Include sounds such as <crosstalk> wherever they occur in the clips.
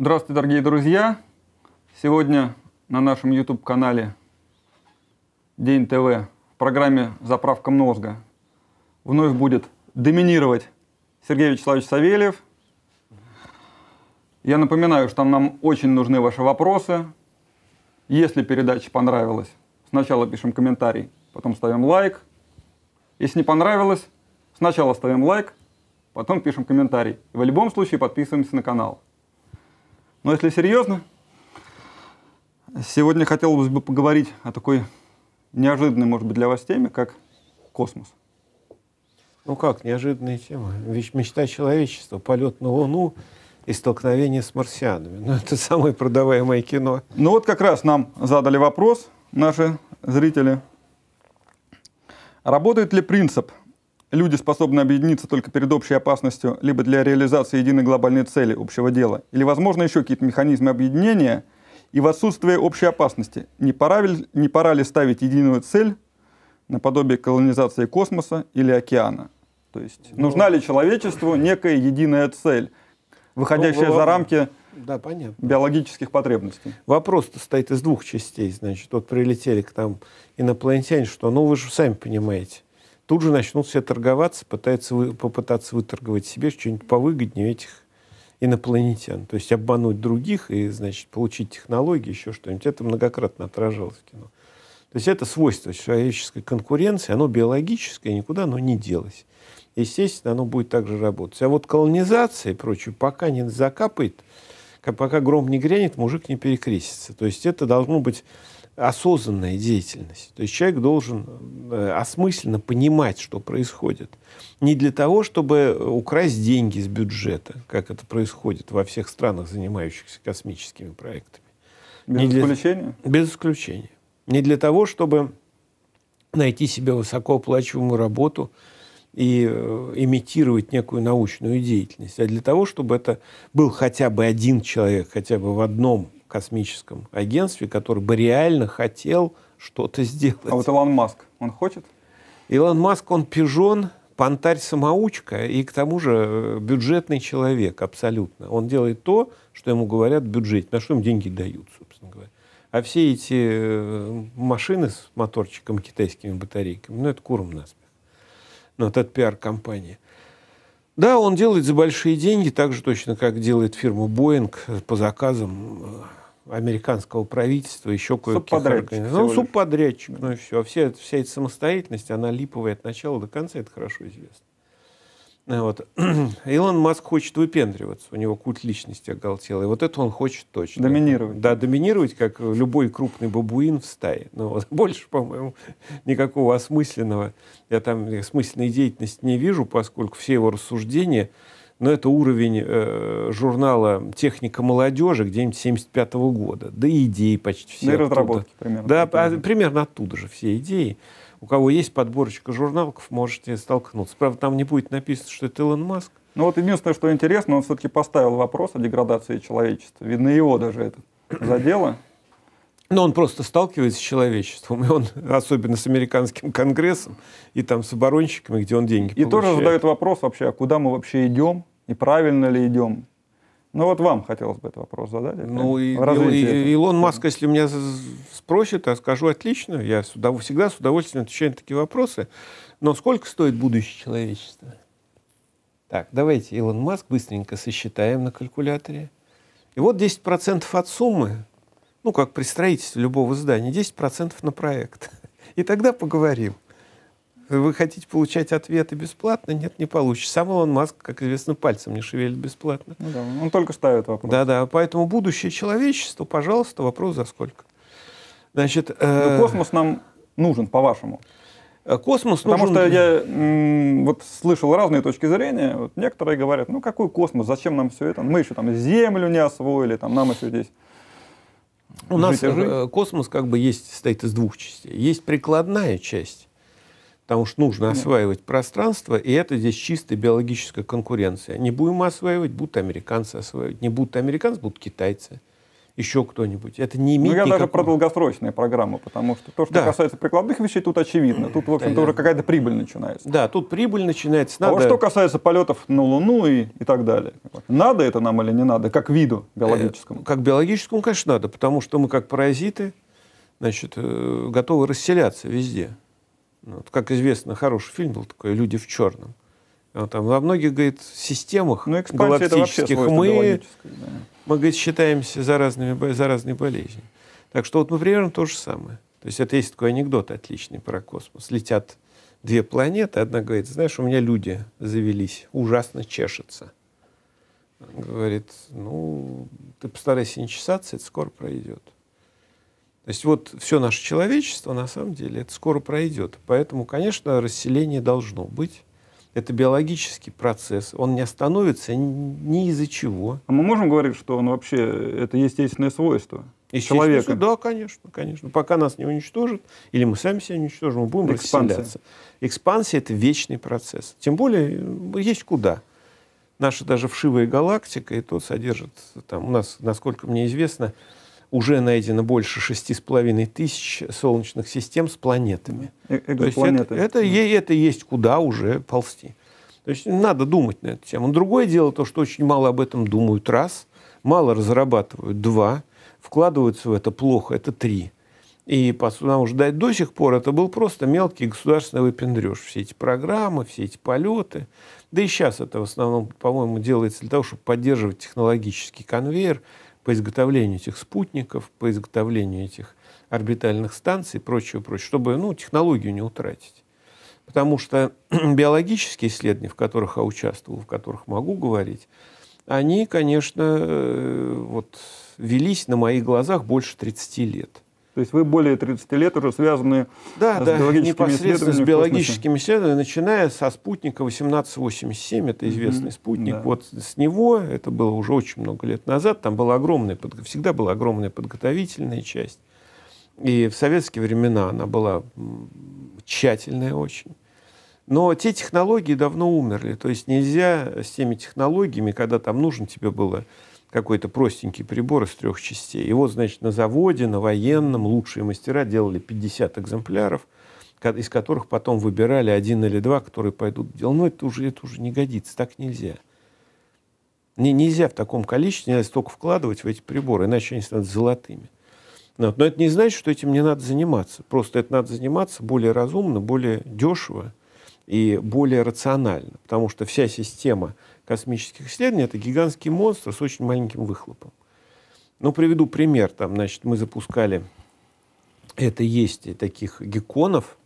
Здравствуйте, дорогие друзья! Сегодня на нашем YouTube-канале День ТВ в программе «Заправка мозга» вновь будет доминировать Сергей Вячеславович Савельев. Я напоминаю, что нам очень нужны ваши вопросы. Если передача понравилась, сначала пишем комментарий, потом ставим лайк. Если не понравилось, сначала ставим лайк, потом пишем комментарий. в любом случае подписываемся на канал. Но если серьезно, сегодня хотелось бы поговорить о такой неожиданной, может быть, для вас теме, как космос. Ну как, неожиданная тема. Ведь мечта человечества, полет на Луну и столкновение с марсианами. Ну, это самое продаваемое кино. Ну вот как раз нам задали вопрос наши зрители. Работает ли принцип Люди способны объединиться только перед общей опасностью, либо для реализации единой глобальной цели общего дела. Или, возможно, еще какие-то механизмы объединения. И в отсутствие общей опасности, не пора, ли, не пора ли ставить единую цель наподобие колонизации космоса или океана? То есть ну, нужна ли человечеству некая единая цель, выходящая ну, за рамки да, понятно. биологических потребностей? Вопрос состоит из двух частей. Значит, вот прилетели к нам инопланетяне, что, ну вы же сами понимаете, тут же начнут все торговаться, пытаются вы, попытаться выторговать себе что-нибудь повыгоднее этих инопланетян. То есть обмануть других и, значит, получить технологии, еще что-нибудь. Это многократно отражалось в кино. То есть это свойство человеческой конкуренции, оно биологическое, никуда оно не делось. Естественно, оно будет также работать. А вот колонизация и прочее, пока не закапает, пока гром не грянет, мужик не перекрестится. То есть это должно быть осознанная деятельность. То есть человек должен э, осмысленно понимать, что происходит. Не для того, чтобы украсть деньги из бюджета, как это происходит во всех странах, занимающихся космическими проектами. Без не для... Без исключения. Не для того, чтобы найти себе высокооплачиваемую работу и э, имитировать некую научную деятельность, а для того, чтобы это был хотя бы один человек, хотя бы в одном космическом агентстве, который бы реально хотел что-то сделать. А вот Илон Маск, он хочет? Илон Маск, он пижон, понтарь-самоучка и к тому же бюджетный человек абсолютно. Он делает то, что ему говорят в бюджете, на что им деньги дают, собственно говоря. А все эти э, машины с моторчиком китайскими батарейками, ну, это куром насмех. Ну, вот это пиар-компания. Да, он делает за большие деньги, так же точно, как делает фирма Boeing по заказам э, американского правительства, еще кое-каких организаций. Ну, субподрядчик, ну и все. А вся, вся эта самостоятельность, она липовая от начала до конца, это хорошо известно. А вот. <clears throat> Илон Маск хочет выпендриваться, у него культ личности оголтелый. Вот это он хочет точно. Доминировать. Да, доминировать, как любой крупный бабуин в стае. Но ну, вот <laughs> больше, по-моему, никакого осмысленного, я там осмысленной деятельности не вижу, поскольку все его рассуждения но это уровень э, журнала «Техника молодежи» где-нибудь 75 года. Да и идеи почти все. Ну и разработки примерно. Да, примерно. А, примерно оттуда же все идеи. У кого есть подборочка журналков, можете столкнуться. Правда, там не будет написано, что это Илон Маск. Ну вот единственное, что интересно, он все-таки поставил вопрос о деградации человечества. Видно, его даже это задело. Но он просто сталкивается с человечеством, <laughs> и он, особенно с американским конгрессом, и там с оборонщиками, где он деньги И получает. тоже задает вопрос вообще, а куда мы вообще идем, и правильно ли идем. Ну вот вам хотелось бы этот вопрос задать. Ну и, и, и Илон Маск, если меня спросит, я скажу отлично, я с всегда с удовольствием отвечаю на такие вопросы. Но сколько стоит будущее человечества? Так, давайте Илон Маск быстренько сосчитаем на калькуляторе. И вот 10% от суммы ну, как при строительстве любого здания, 10% на проект. <laughs> И тогда поговорим. Вы хотите получать ответы бесплатно? Нет, не получится. Сам Илон Маск, как известно, пальцем не шевелит бесплатно. Ну да, он только ставит вопрос. Да-да, поэтому будущее человечества, пожалуйста, вопрос за сколько. Значит, э... Ну, космос нам нужен, по-вашему? Э, космос Потому нужен... что я м, вот слышал разные точки зрения. Вот некоторые говорят, ну какой космос, зачем нам все это? Мы еще там Землю не освоили, там нам еще здесь у нас этажей? космос как бы есть, состоит из двух частей. Есть прикладная часть, потому что нужно Нет. осваивать пространство, и это здесь чистая биологическая конкуренция. Не будем мы осваивать, будут американцы осваивать. Не будут американцы, будут китайцы еще кто-нибудь. Это не имеет Ну, я никакого... даже про долгосрочные программы, потому что то, что да. касается прикладных вещей, тут очевидно. Тут, в общем-то, да, уже какая-то прибыль начинается. Да, тут прибыль начинается. Надо... А вот что касается полетов на Луну и, и так далее. Надо это нам или не надо, как виду э, биологическому? Э, как биологическому, конечно, надо, потому что мы как паразиты, значит, э, готовы расселяться везде. Ну, вот, как известно, хороший фильм был такой «Люди в черном». Там, во многих, говорит, системах ну, галактических мы, да. мы, говорит, считаемся заразными, заразной болезнью. Так что вот мы примерно то же самое. То есть это есть такой анекдот отличный про космос. Летят две планеты, одна говорит, знаешь, у меня люди завелись, ужасно чешется. Он говорит, ну, ты постарайся не чесаться, это скоро пройдет. То есть вот все наше человечество, на самом деле, это скоро пройдет. Поэтому, конечно, расселение должно быть. Это биологический процесс. Он не остановится ни из-за чего. А мы можем говорить, что он вообще это естественное свойство? Естественное человека? Да, конечно, конечно. Пока нас не уничтожат, или мы сами себя уничтожим, мы будем Экспансия. расселяться. Экспансия – это вечный процесс. Тем более, э, есть куда. Наша даже вшивая галактика, и то содержит, там, у нас, насколько мне известно, уже найдено больше шести с половиной тысяч солнечных систем с планетами. Э, э То есть это, это, mm. это есть куда уже ползти. То есть надо думать на эту тему. другое дело то, что очень мало об этом думают, раз, мало разрабатывают, два, вкладываются в это плохо, это три. И потому что до, до сих пор это был просто мелкий государственный выпендреж. Все эти программы, все эти полеты. Да и сейчас это в основном, по-моему, делается для того, чтобы поддерживать технологический конвейер, по изготовлению этих спутников, по изготовлению этих орбитальных станций и прочего, прочего, чтобы ну, технологию не утратить. Потому что <clears throat> биологические исследования, в которых я участвовал, в которых могу говорить, они, конечно, э, вот, велись на моих глазах больше 30 лет. То есть вы более 30 лет уже связаны да, с да, биологическими непосредственно с биологическими исследованиями, начиная со спутника 1887, это известный mm-hmm, спутник. Да. Вот с него, это было уже очень много лет назад, там была огромная, всегда была огромная подготовительная часть. И в советские времена она была тщательная очень. Но те технологии давно умерли. То есть нельзя с теми технологиями, когда там нужен тебе было какой-то простенький прибор из трех частей. И вот, значит, на заводе, на военном лучшие мастера делали 50 экземпляров, из которых потом выбирали один или два, которые пойдут в дело. Но это уже, это уже не годится, так нельзя. Не, нельзя в таком количестве, нельзя столько вкладывать в эти приборы, иначе они станут золотыми. Вот. Но это не значит, что этим не надо заниматься. Просто это надо заниматься более разумно, более дешево и более рационально. Потому что вся система космических исследований, это гигантский монстр с очень маленьким выхлопом. Ну, приведу пример. Там, значит, мы запускали, это есть таких гекконов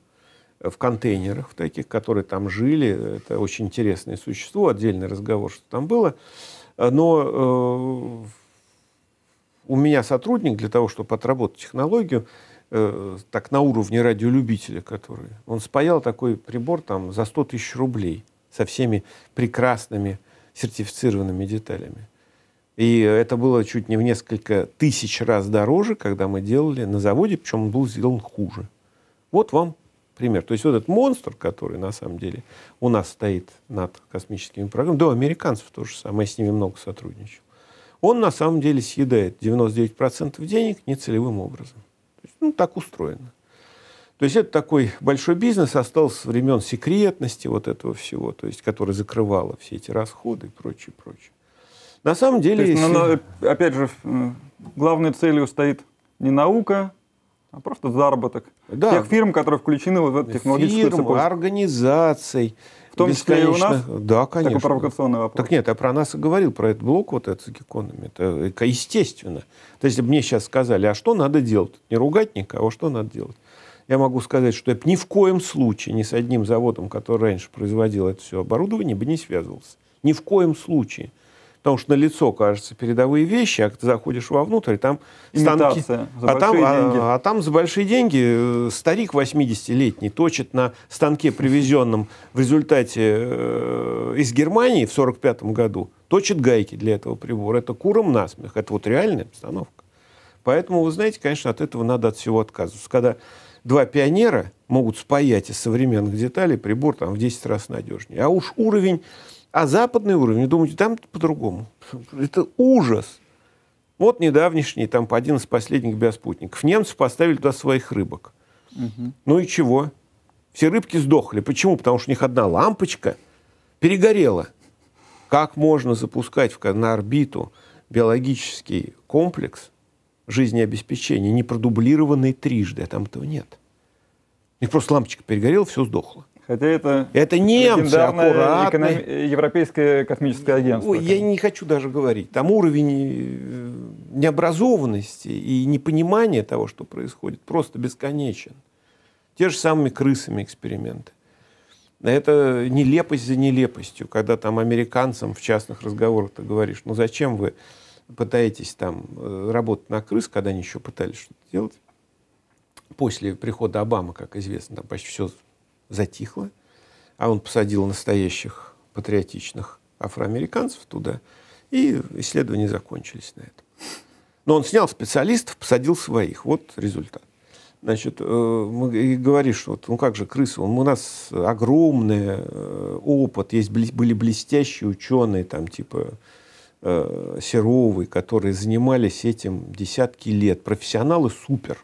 э, в контейнерах таких, которые там жили. Это очень интересное существо, отдельный разговор, что там было. Э, но э, у меня сотрудник для того, чтобы отработать технологию, э, так на уровне радиолюбителя, который, он спаял такой прибор там за 100 тысяч рублей со всеми прекрасными сертифицированными деталями. И это было чуть не в несколько тысяч раз дороже, когда мы делали на заводе, причем он был сделан хуже. Вот вам пример. То есть вот этот монстр, который на самом деле у нас стоит над космическими программами, да, американцев тоже самое, я с ними много сотрудничал, он на самом деле съедает 99% денег нецелевым образом. То есть, ну, так устроено. То есть это такой большой бизнес остался с времен секретности вот этого всего, то есть который закрывало все эти расходы и прочее, прочее. На самом деле... есть, ну, если... ну, э, опять же, э, главной целью стоит не наука, а просто заработок да. тех фирм, которые включены вот в эту технологическую фирм, цепочку. организаций. В том числе и у нас? Да, конечно. Такой провокационный вопрос. Так нет, я про нас и говорил, про этот блок вот этот с экономами. Это э, естественно. То есть, мне сейчас сказали, а что надо делать? Не ругать никого, а что надо делать? я могу сказать, что я бы ни в коем случае ни с одним заводом, который раньше производил это все оборудование, бы не связывался. Ни в коем случае. Потому что на лицо кажется передовые вещи, а ты заходишь вовнутрь, там Имитация, станки, а, там, а, а там за большие деньги э, старик 80-летний точит на станке, привезенном в результате э, из Германии в 1945 году, точит гайки для этого прибора. Это куром насмех. Это вот реальная обстановка. Поэтому, вы знаете, конечно, от этого надо от всего отказываться. Когда два пионера могут спаять из современных деталей прибор там в 10 раз надежнее. А уж уровень, а западный уровень, думаете, там по-другому. Это ужас. Вот недавнешний, там, один из последних биоспутников. Немцы поставили туда своих рыбок. Угу. Ну и чего? Все рыбки сдохли. Почему? Потому что у них одна лампочка перегорела. Как можно запускать в на орбиту биологический комплекс, жизнеобеспечения, не продублированной трижды, а там этого нет. У просто лампочка перегорела, все сдохло. Хотя это, это немцы, аккуратно. Эконом... Европейское космическое агентство. Ой, я не хочу даже говорить. Там уровень э, необразованности и непонимания того, что происходит, просто бесконечен. Те же самые крысами эксперименты. Это нелепость за нелепостью, когда там американцам в частных разговорах ты говоришь, ну зачем вы пытаетесь там э, работать на крыс, когда они еще пытались что-то делать, после прихода Обамы, как известно, там почти все затихло, а он посадил настоящих патриотичных афроамериканцев туда, и исследования закончились на этом. Но он снял специалистов, посадил своих. Вот результат. Значит, э, мы, говорим, что вот, ну как же крысы, у нас огромный э, опыт, есть, были блестящие ученые, там, типа Э, Серовы, которые занимались этим десятки лет. Профессионалы супер,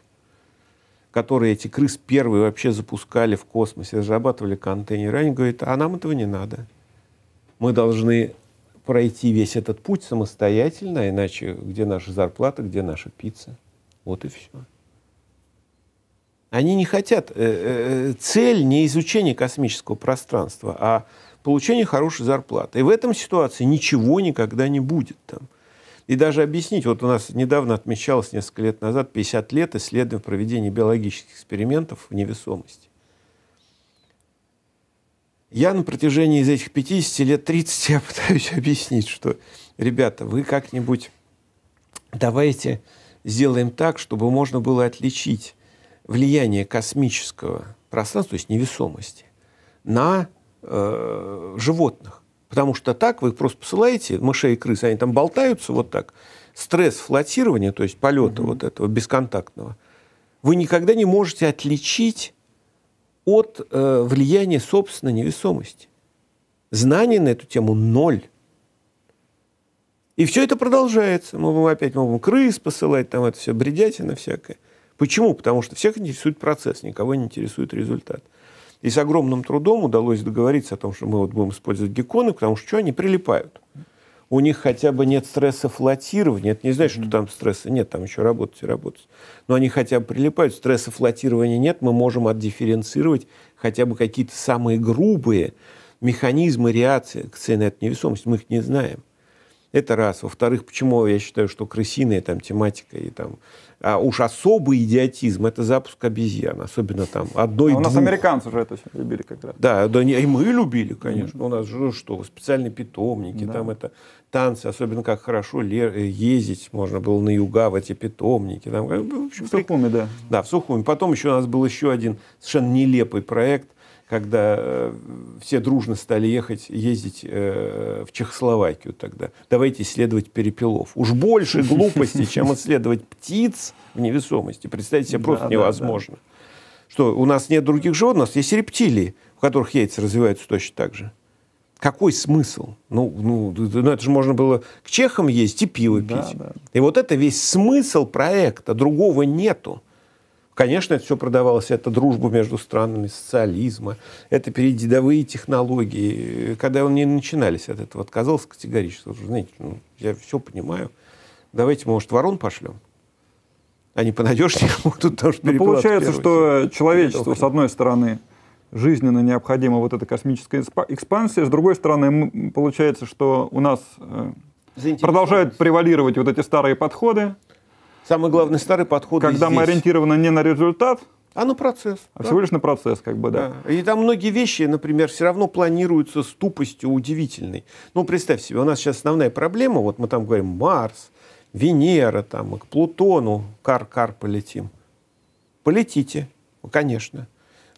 которые эти крыс первые вообще запускали в космосе, разрабатывали контейнеры. Они говорят, а нам этого не надо. Мы должны пройти весь этот путь самостоятельно, а иначе где наша зарплата, где наша пицца. Вот и все. Они не хотят. Э, э, цель не изучение космического пространства, а получение хорошей зарплаты. И в этом ситуации ничего никогда не будет там. И даже объяснить, вот у нас недавно отмечалось несколько лет назад 50 лет исследований проведения биологических экспериментов в невесомости. Я на протяжении из этих 50 лет 30 я пытаюсь <laughs> объяснить, что, ребята, вы как-нибудь давайте сделаем так, чтобы можно было отличить влияние космического пространства, то есть невесомости, на Э, животных. Потому что так вы их просто посылаете, мышей и крыс, они там болтаются вот так. Стресс флотирования, то есть полета mm-hmm. вот этого бесконтактного, вы никогда не можете отличить от э, влияния собственной невесомости. Знаний на эту тему ноль. И все это продолжается. Мы, опять можем крыс посылать, там это все бредятина всякая. Почему? Потому что всех интересует процесс, никого не интересует результат. И с огромным трудом удалось договориться о том, что мы вот будем использовать геконы, потому что что они прилипают. У них хотя бы нет стресса флотирования. Это не значит, что там стресса нет, там еще работать и работать. Но они хотя бы прилипают, стресса флотирования нет, мы можем отдифференцировать хотя бы какие-то самые грубые механизмы реакции на эту невесомость. Мы их не знаем. Это раз. Во-вторых, почему я считаю, что крысиная там тематика и там... А уж особый идиотизм – это запуск обезьян, особенно там одной а У нас американцы же это любили как раз. Да, да не, и мы любили, конечно. Mm. У нас же что, специальные питомники, да. там это танцы, особенно как хорошо э, ездить можно было на юга в эти питомники. Там, э, в, общем, в Сухуми, да. Да, в Сухуми. Потом еще у нас был еще один совершенно нелепый проект – когда э, все дружно стали ехать, ездить э, в Чехословакию тогда. Давайте исследовать перепелов. Уж больше <laughs> глупости, чем исследовать птиц в невесомости. Представить себе просто да, невозможно. Да, да. Что, у нас нет других животных, у нас есть рептилии, у которых яйца развиваются точно так же. Какой смысл? Ну, ну, ну, это же можно было к чехам есть и пиво да, пить. Да. И вот это весь смысл проекта, другого нету. Конечно, это все продавалось, это дружба между странами, социализма, это передовые технологии. Когда они начинались от этого, отказался категорически. Уже, знаете, ну, я все понимаю. Давайте, может, ворон пошлем? Они а понадежнее будут, потому что ну, Получается, что человечество, с одной стороны, жизненно необходима вот эта космическая экспансия, с другой стороны, получается, что у нас э, продолжают превалировать вот эти старые подходы, Самый главный старый подход. Когда здесь. мы ориентированы не на результат, а на процесс. А да? всего лишь на процесс, как бы, да. да. И там многие вещи, например, все равно планируются с тупостью удивительной. Ну, представь себе, у нас сейчас основная проблема, вот мы там говорим Марс, Венера, там, к Плутону, кар-кар полетим. Полетите, конечно.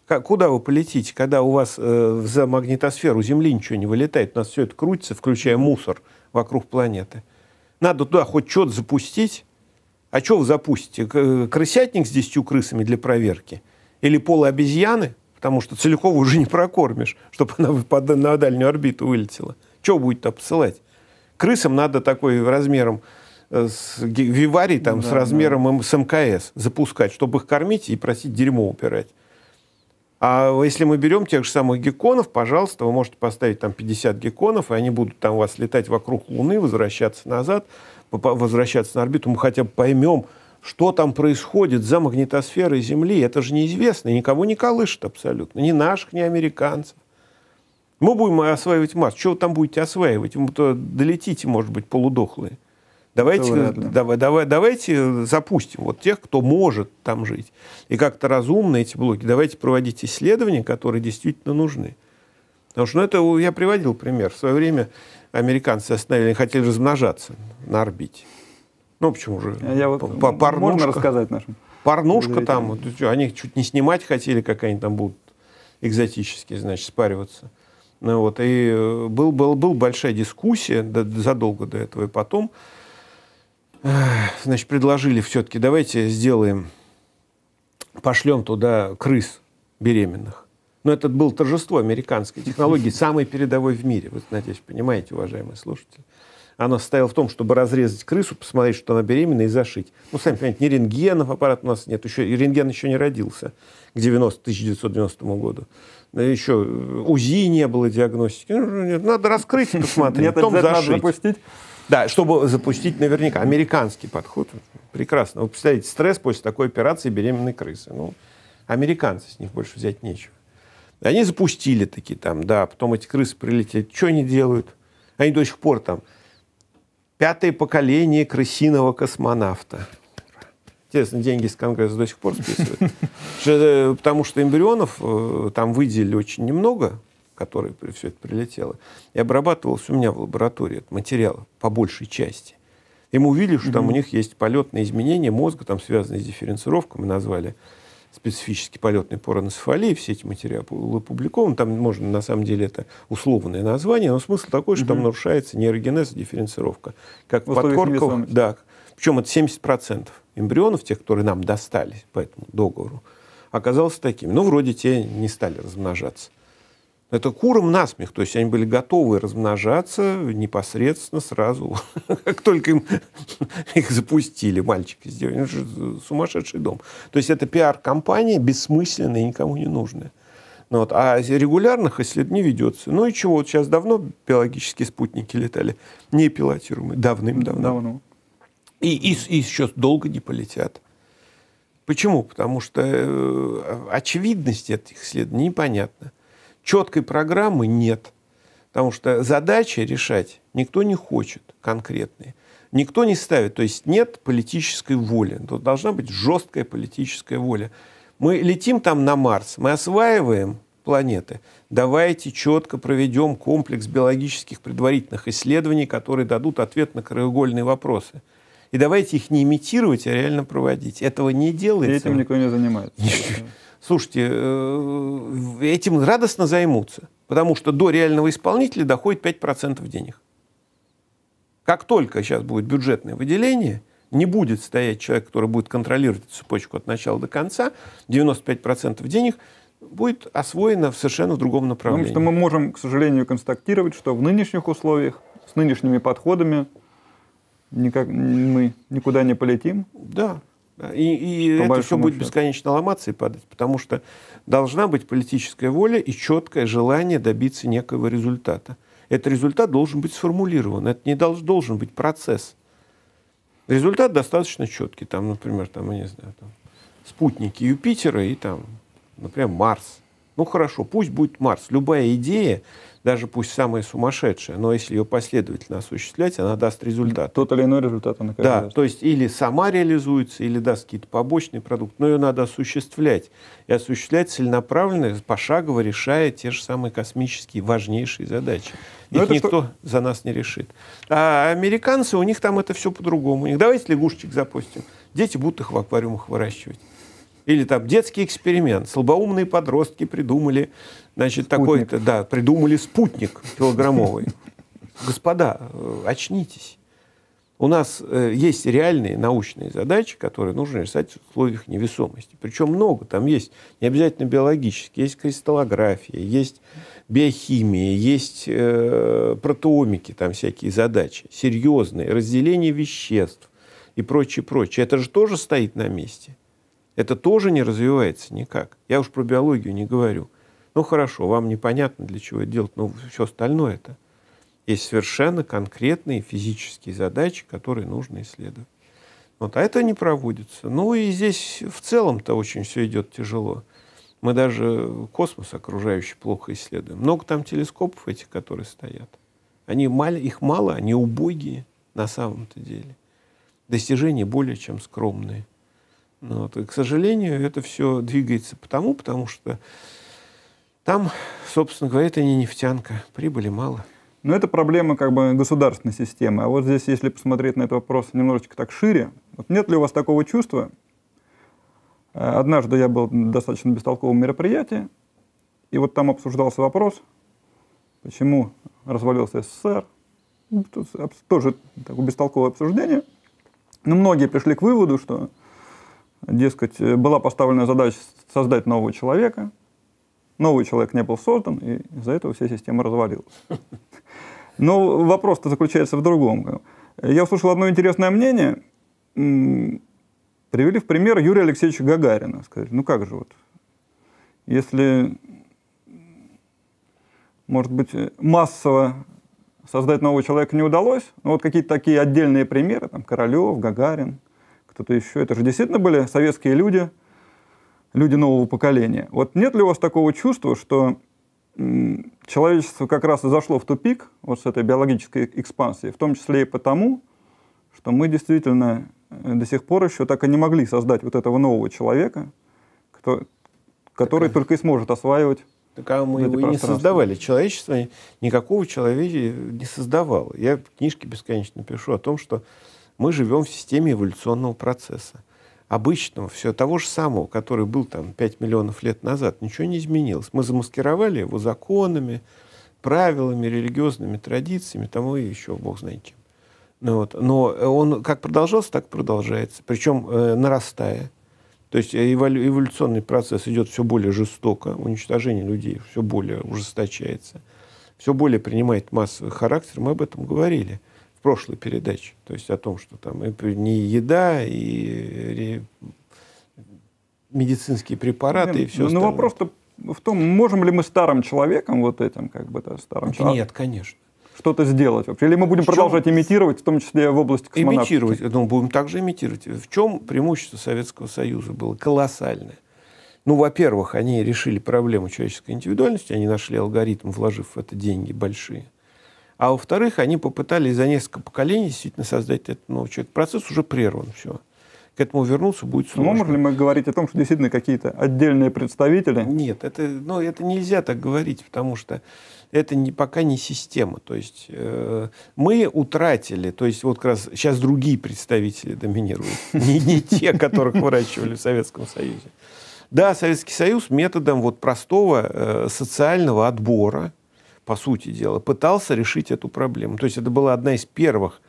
Как, куда вы полетите, когда у вас э, за магнитосферу Земли ничего не вылетает, у нас все это крутится, включая мусор вокруг планеты. Надо туда хоть что-то запустить, а что вы запустите? Э, крысятник с десятью крысами для проверки? Или полы обезьяны? Потому что Целикова уже не прокормишь, чтобы она под на дальнюю орбиту вылетела. Чего будет-то посылать? Крысам надо такой размером э, с виварий, там, да, с размером да. с МКС запускать, чтобы их кормить и просить дерьмо упирать. А если мы берем тех же самых гекконов, пожалуйста, вы можете поставить там 50 гекконов, и они будут там у вас летать вокруг Луны, возвращаться назад – возвращаться на орбиту, мы хотя бы поймем, что там происходит за магнитосферой Земли. Это же неизвестно, никому не колышет абсолютно, ни наших, ни американцев. Мы будем осваивать Марс. Что вы там будете осваивать? Вы то долетите, может быть, полудохлые. Давайте, давай, давай, давайте запустим вот тех, кто может там жить. И как-то разумно эти блоки. Давайте проводить исследования, которые действительно нужны. Потому что ну, это я приводил пример. В свое время американцы остановили, хотели размножаться на орбите. Ну, почему же? А я вот, по -порнушка. Можно рассказать нашим? Порнушка там, они чуть не снимать хотели, как они там будут экзотически, значит, спариваться. Ну, вот, и э, был, был, был большая дискуссия до, задолго до этого, и потом значит, предложили все-таки, давайте сделаем, пошлем туда крыс беременных. Но это было торжество американской технологии, <laughs> самой передовой в мире. Вы, надеюсь, понимаете, уважаемые слушатели. Оно состояло в том, чтобы разрезать крысу, посмотреть, что она беременна, и зашить. Ну, сами понимаете, ни рентгенов аппарат у нас нет. Еще, и рентген еще не родился к 90, 1990 году. Еще э, УЗИ не было диагностики. Ну, ну, надо раскрыть и <laughs> посмотреть, потом зашить. запустить? Да, чтобы запустить наверняка. Американский подход. Прекрасно. Вы представляете, стресс после такой операции беременной крысы. Ну, американцы с них больше взять нечего. Они запустили такие там, да, потом эти крысы прилетели. Что они делают? Они до сих пор там. Пятое поколение крысиного космонавта. Интересно, деньги из Конгресса до сих пор списывают. <laughs> Э, потому что эмбрионов э, там выделили очень немного, которые все это прилетело. И обрабатывался у меня в лаборатории этот материал по большей части. И мы увидели, что там у них есть полетные изменения мозга, там связанные с дифференцировкой, мы назвали специфический полетный пороносфалии, все эти материалы опубликованы. Там можно, на самом деле, это условное название, но смысл такой, что угу. там нарушается нейрогенез дифференцировка. Как в да, причем это 70% эмбрионов, тех, которые нам достались по этому договору, оказалось такими. Ну, вроде те не стали размножаться это курам насмех. То есть они были готовы размножаться непосредственно сразу, <laughs> как только им <laughs> их запустили, мальчики сделали. Ну, это же сумасшедший дом. То есть это пиар-компания бессмысленная и никому не нужная. Ну, вот, а регулярных исследований не ведется. Ну и чего? Вот сейчас давно биологические спутники летали, не пилотируемые, давным-давно. Давно. И, и, и еще долго не полетят. Почему? Потому что э, очевидность этих исследований непонятна четкой программы нет. Потому что задачи решать никто не хочет конкретные. Никто не ставит. То есть нет политической воли. Тут должна быть жесткая политическая воля. Мы летим там на Марс, мы осваиваем планеты. Давайте четко проведем комплекс биологических предварительных исследований, которые дадут ответ на краеугольные вопросы. И давайте их не имитировать, а реально проводить. Этого не делается. И этим никто не занимается. <laughs> Слушайте, э, этим радостно займутся, потому что до реального исполнителя доходит 5% денег. Как только сейчас будет бюджетное выделение, не будет стоять человек, который будет контролировать эту цепочку от начала до конца, 95% денег будет освоено в совершенно другом направлении. Потому что мы можем, к сожалению, констатировать, что в нынешних условиях, с нынешними подходами никак, мы никуда не полетим. Да. И, и это все будет счету. бесконечно ломаться и падать, потому что должна быть политическая воля и четкое желание добиться некого результата. Этот результат должен быть сформулирован, это не долж, должен быть процесс. Результат достаточно четкий, там, например, там, я не знаю, там, спутники Юпитера и там, например, Марс. Ну хорошо, пусть будет Марс. Любая идея даже пусть самая сумасшедшая, но если ее последовательно осуществлять, она даст результат. Тот или иной результат она, конечно, Да, даст. то есть или сама реализуется, или даст какие-то побочные продукты, но ее надо осуществлять. И осуществлять целенаправленно, пошагово решая те же самые космические важнейшие задачи. Но ну, Их никто что... за нас не решит. А американцы, у них там это все по-другому. У них давайте лягушечек запустим. Дети будут их в аквариумах выращивать. Или там детский эксперимент. Слабоумные подростки придумали Значит, такой-то, да, придумали спутник килограммовый. Господа, э, очнитесь. У нас э, есть реальные научные задачи, которые нужно решать в условиях невесомости. Причем много там есть. Не обязательно биологические. Есть кристаллография, есть биохимия, есть э, протеомики, там всякие задачи. Серьезные. Разделение веществ и прочее, прочее. Это же тоже стоит на месте. Это тоже не развивается никак. Я уж про биологию не говорю. Ну хорошо, вам непонятно, для чего это делать, но все остальное это. Есть совершенно конкретные физические задачи, которые нужно исследовать. Вот, а это не проводится. Ну и здесь в целом-то очень все идет тяжело. Мы даже космос окружающий плохо исследуем. Много там телескопов этих, которые стоят. Они мало, их мало, они убогие на самом-то деле. Достижения более чем скромные. Ну, вот. И, к сожалению, это все двигается потому, потому что там, собственно говоря, это не нефтянка, прибыли мало. Но это проблема как бы государственной системы. А вот здесь, если посмотреть на этот вопрос немножечко так шире, вот нет ли у вас такого чувства? Э, однажды я был на достаточно бестолковом мероприятии, и вот там обсуждался вопрос, почему развалился СССР. Ну, тоже такое бестолковое обсуждение. Но многие пришли к выводу, что, дескать, была поставлена задача создать нового человека – Новый человек не был создан, и из-за этого вся система развалилась. Но вопрос-то заключается в другом. Я услышал одно интересное мнение. Привели в пример Юрия Алексеевича Гагарина. Сказали, ну как же вот, если, может быть, массово создать нового человека не удалось, но ну вот какие-то такие отдельные примеры, там Королев, Гагарин, кто-то еще, это же действительно были советские люди – люди нового поколения. Вот нет ли у вас такого чувства, что человечество как раз и зашло в тупик вот с этой биологической экспансией, в том числе и потому, что мы действительно э, до сих пор еще так и не могли создать вот этого нового человека, кто, который так, только и сможет осваивать. Так а мы его и не создавали. Человечество никакого человека не создавало. Я в книжке бесконечно пишу о том, что мы живем в системе эволюционного процесса обычного, все того же самого, который был там 5 миллионов лет назад. Ничего не изменилось. Мы замаскировали его законами, правилами, религиозными традициями, тому и еще бог знает чем. Ну, вот. Но э, он как продолжался, так продолжается. Причем э, нарастая. То есть э, эволю- эволюционный процесс идет все более жестоко, уничтожение людей все более ужесточается, все более принимает массовый характер, мы об этом говорили – прошлой передаче. То есть о том, что там и не еда, и медицинские препараты Нет, и все но ну, остальное. Но вопрос-то в том, можем ли мы старым человеком, вот этим как бы да, старым Нет, человеком... Нет, конечно. Что-то сделать вообще? Или мы будем чем... продолжать имитировать, в том числе в области космонавтики? Имитировать, ну, будем также имитировать. В чем преимущество Советского Союза было колоссальное? Ну, во-первых, они решили проблему человеческой индивидуальности, они нашли алгоритм, вложив в это деньги большие. А во-вторых, они попытались за несколько поколений действительно создать этот новый ну, человек. Процесс уже прерван все. К этому вернуться будет ну, сложно. Но можем ли мы говорить о том, что действительно какие-то отдельные представители? Нет, это, ну, это нельзя так говорить, потому что это не, пока не система. То есть э, мы утратили, то есть вот как раз сейчас другие представители доминируют, <laughs> не, не те, которых выращивали в Советском Союзе. Да, Советский Союз методом вот простого э, социального отбора – по сути дела, пытался решить эту проблему. То есть это была одна из первых,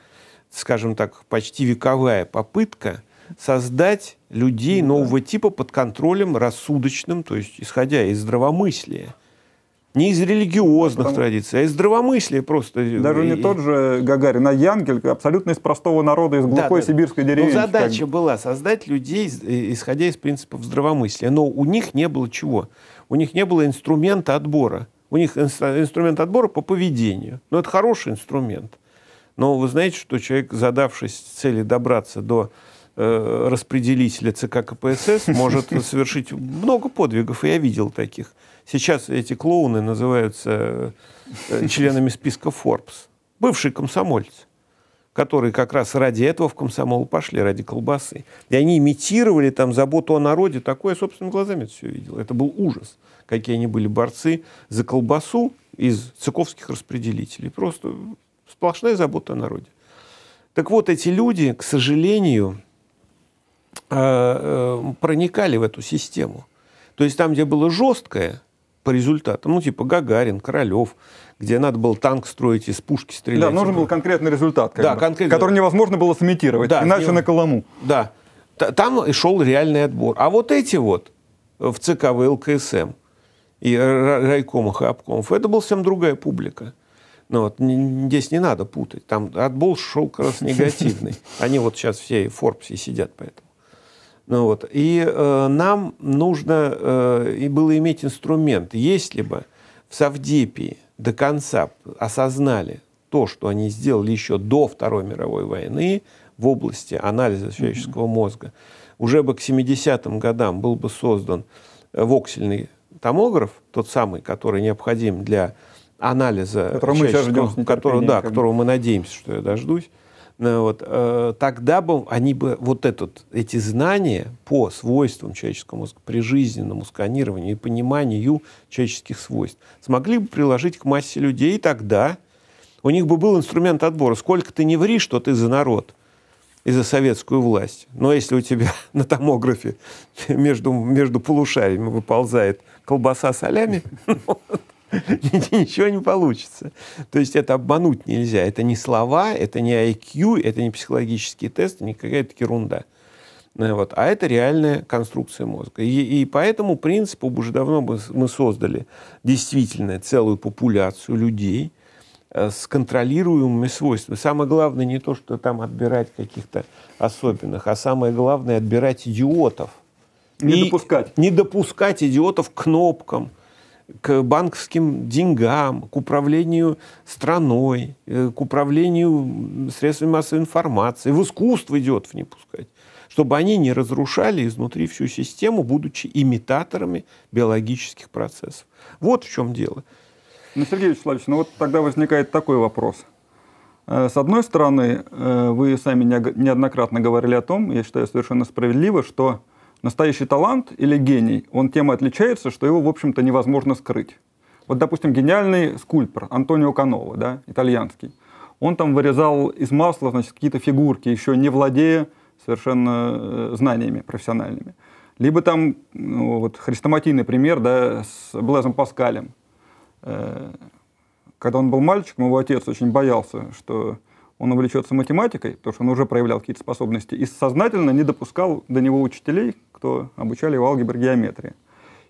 скажем так, почти вековая попытка создать людей ну, нового да. типа под контролем рассудочным, то есть исходя из здравомыслия. Не из религиозных Потому... традиций, а из здравомыслия просто. Даже и... не тот же Гагарин, а Янгель, абсолютно из простого народа, из глухой да, да. сибирской деревни. Ну, задача как... была создать людей, э, исходя из принципов здравомыслия. Но у них не было чего? У них не было инструмента отбора. У них инструмент отбора по поведению. Но это хороший инструмент. Но вы знаете, что человек, задавшись цели добраться до э, распределителя ЦК КПСС, <laughs> может совершить много подвигов, и я видел таких. Сейчас эти клоуны называются э, членами списка Forbes. Бывший комсомольцы которые как раз ради этого в комсомол пошли, ради колбасы. И они имитировали там заботу о народе. Такое я собственными глазами это все видел. Это был ужас, какие они были борцы за колбасу из цыковских распределителей. Просто сплошная забота о народе. Так вот, эти люди, к сожалению, э, э, проникали в эту систему. То есть там, где было жесткое по результатам, ну, типа Гагарин, Королев, где надо было танк строить, из пушки стрелять. Да, нужен был конкретный результат, да, бы, конкретный... который невозможно было сымитировать, да, иначе нем... на Колому. Да, там шел реальный отбор. А вот эти вот э, в ЦК ВЛКСМ и райкомах и обкомов, это была совсем другая публика. Ну, вот, здесь не надо путать. Там отбол шел как раз негативный. <laughs> Они вот сейчас все в Форбсе сидят поэтому. Ну, вот. И э, нам нужно э, и было иметь инструмент. Если бы в Савдепии до конца осознали то, что они сделали еще до Второй мировой войны в области анализа человеческого mm-hmm. мозга, уже бы к 70-м годам был бы создан э, воксельный томограф, тот самый, который необходим для анализа, которого мы да, которого мы надеемся, что я дождусь, Э, вот, э, тогда бы они бы вот этот, эти знания по свойствам человеческого мозга, при жизненному сканированию и пониманию человеческих свойств, смогли бы приложить к массе людей тогда, у них бы был инструмент отбора. Сколько ты не ври, что ты за народ и за советскую власть. Но если у тебя <laughs> на томографе между, между полушариями выползает колбаса солями, <laughs> ну, <laughs> ничего не получится. То есть это обмануть нельзя. Это не слова, это не IQ, это не психологические тесты, не какая-то ерунда. Э, вот. А это реальная конструкция мозга. И, и по этому принципу уже давно мы, мы создали действительно целую популяцию людей э, с контролируемыми свойствами. Самое главное не то, что там отбирать каких-то особенных, а самое главное отбирать идиотов. Не и допускать. Не допускать идиотов кнопкам – к банковским деньгам, к управлению страной, э, к управлению средствами массовой информации. В искусство идет, в не пускать. Чтобы они не разрушали изнутри всю систему, будучи имитаторами биологических процессов. Вот в чем дело. Ну, Сергей Вячеславович, ну вот тогда возникает такой вопрос. Э, с одной стороны, э, вы сами неоднократно говорили о том, я считаю совершенно справедливо, что Настоящий талант или гений, он тем и отличается, что его, в общем-то, невозможно скрыть. Вот, допустим, гениальный скульптор Антонио Канова, да, итальянский, он там вырезал из масла значит, какие-то фигурки, еще не владея совершенно э, знаниями профессиональными. Либо там ну, вот, хрестоматийный пример да, с Блезом Паскалем. Э, когда он был мальчик, его отец очень боялся, что он увлечется математикой, потому что он уже проявлял какие-то способности, и сознательно не допускал до него учителей, кто обучали его алгебре геометрии.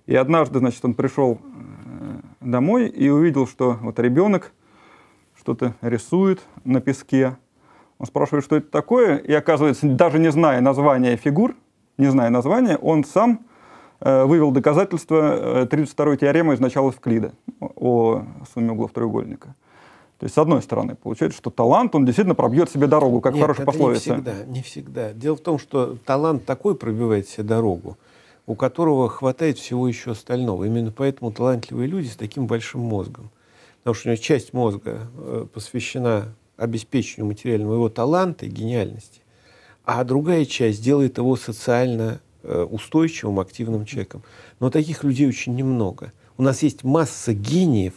И однажды, значит, он пришел э, домой и увидел, что вот ребенок что-то рисует на песке. Он спрашивает, что это такое, и оказывается, даже не зная названия фигур, не зная названия, он сам э, вывел доказательство э, 32-й теоремы из начала Эвклида о сумме углов треугольника. То есть, с одной стороны, получается, что талант, он действительно пробьет себе дорогу, как Нет, хорошая пословица. Не всегда, не всегда. Дело в том, что талант такой пробивает себе дорогу, у которого хватает всего еще остального. Именно поэтому талантливые люди с таким большим мозгом. Потому что у него часть мозга э, посвящена обеспечению материального его таланта и гениальности, а другая часть делает его социально э, устойчивым, активным человеком. Но таких людей очень немного. У нас есть масса гениев,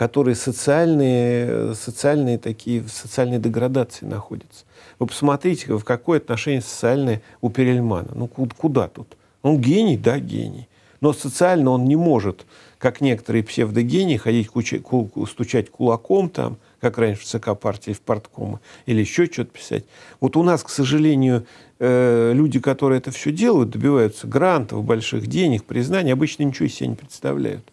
которые социальные, э, социальные такие, в социальной деградации находятся. Вы посмотрите, в какое отношение социальное у Перельмана. Ну, куда тут? Он ну, гений, да, гений. Но социально он не может, как некоторые псевдогении, ходить куча, ку, стучать кулаком там, как раньше в ЦК партии, в парткомы или еще что-то писать. Вот у нас, к сожалению, э, люди, которые это все делают, добиваются грантов, больших денег, признаний, обычно ничего из себя не представляют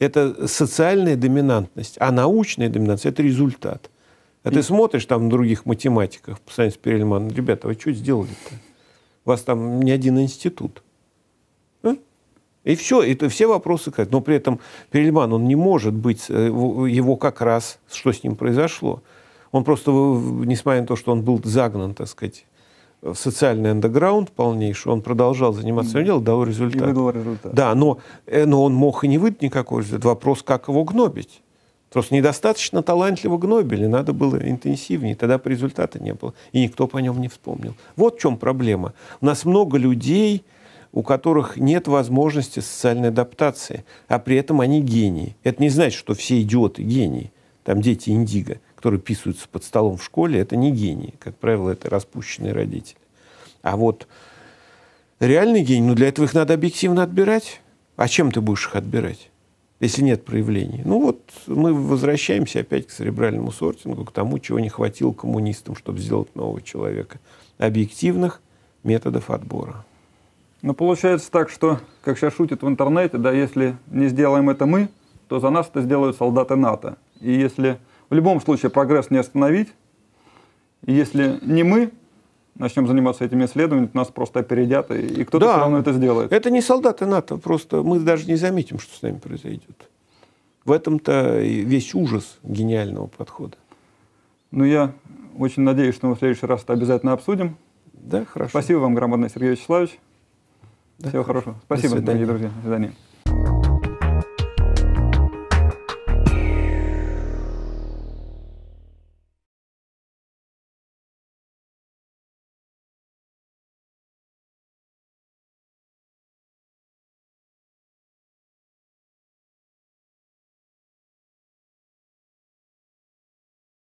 это социальная доминантность, а научная доминантность – это результат. А ты смотришь там на других математиков, Санец Перельман, ребята, вы что сделали-то? У вас там не один институт. А? И все, это все вопросы. Но при этом Перельман, он не может быть, э, его как раз, что с ним произошло. Он просто, несмотря на то, что он был загнан, так сказать, Э, социальный андеграунд полнейший, он продолжал заниматься своим делом, дал результат. И выдал результат. Да, но, э, но он мог и не выдать никакой результата. Вопрос, как его гнобить. Просто недостаточно талантливо гнобили, надо было интенсивнее, тогда бы результата не было, и никто по нем не вспомнил. Вот в чем проблема. У нас много людей, у которых нет возможности социальной адаптации, а при этом они гении. Это не значит, что все идиоты гении, там дети индиго – которые писаются под столом в школе, это не гении. Как правило, это распущенные родители. А вот реальный гений, ну для этого их надо объективно отбирать. А чем ты будешь их отбирать, если нет проявлений? Ну вот мы возвращаемся опять к церебральному сортингу, к тому, чего не хватило коммунистам, чтобы сделать нового человека. Объективных методов отбора. но ну, получается так, что, как сейчас шутят в интернете, да, если не сделаем это мы, то за нас это сделают солдаты НАТО. И если в любом случае прогресс не остановить. если не мы начнем заниматься этими исследованиями, нас просто опередят, и кто-то да, все равно это сделает. Это не солдаты НАТО, просто мы даже не заметим, что с нами произойдет. В этом-то весь ужас гениального подхода. Ну, я очень надеюсь, что мы в следующий раз это обязательно обсудим. Да, хорошо. Спасибо вам, громадный Сергей Вячеславович. Да, Всего хорошо. хорошего. Спасибо, дорогие друзья. До свидания.